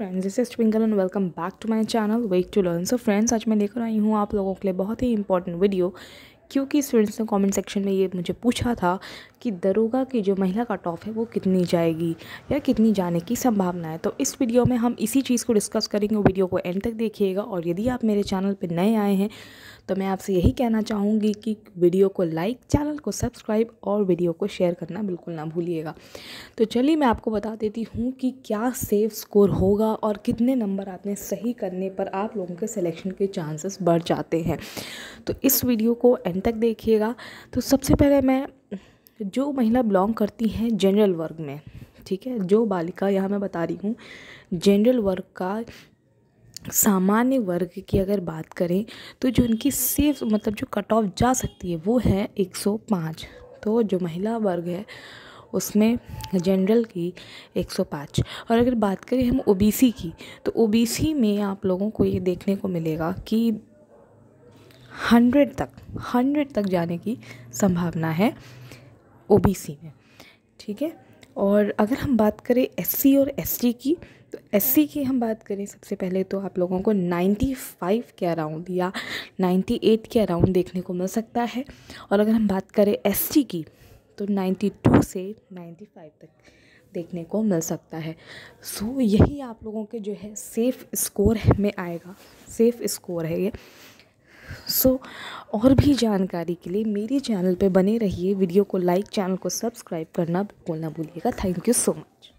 friends this is Twinkle and welcome back to my channel wake to learn so friends आज मैं लेकर आई हूँ आप लोगों के लिए बहुत ही इंपॉर्टेंट वीडियो क्योंकि स्टूडेंट्स ने कमेंट सेक्शन में ये मुझे पूछा था कि दरोगा की जो महिला का टॉप है वो कितनी जाएगी या कितनी जाने की संभावना है तो इस वीडियो में हम इसी चीज़ को डिस्कस करेंगे वीडियो को एंड तक देखिएगा और यदि आप मेरे चैनल पर नए आए हैं तो मैं आपसे यही कहना चाहूँगी कि वीडियो को लाइक चैनल को सब्सक्राइब और वीडियो को शेयर करना बिल्कुल ना भूलिएगा तो चलिए मैं आपको बता देती हूँ कि क्या सेव स्कोर होगा और कितने नंबर आपने सही करने पर आप लोगों के सिलेक्शन के चांसेस बढ़ जाते हैं तो इस वीडियो को एंड तक देखिएगा तो सबसे पहले मैं जो महिला बिलोंग करती हैं जनरल वर्ग में ठीक है जो बालिका यहाँ मैं बता रही हूँ जनरल वर्ग का सामान्य वर्ग की अगर बात करें तो जो इनकी सेफ मतलब जो कट ऑफ जा सकती है वो है 105 तो जो महिला वर्ग है उसमें जनरल की 105 और अगर बात करें हम ओबीसी की तो ओबीसी में आप लोगों को ये देखने को मिलेगा कि हंड्रेड तक हंड्रेड तक जाने की संभावना है ओबीसी में ठीक है और अगर हम बात करें एस और एस की तो एस की हम बात करें सबसे पहले तो आप लोगों को 95 के अराउंड या 98 के अराउंड देखने को मिल सकता है और अगर हम बात करें एस की तो 92 से 95 तक देखने को मिल सकता है सो यही आप लोगों के जो है सेफ़ स्कोर में आएगा सेफ़ स्कोर है ये सो और भी जानकारी के लिए मेरे चैनल पे बने रहिए वीडियो को लाइक चैनल को सब्सक्राइब करना बिल्कुल ना भूलिएगा थैंक यू सो मच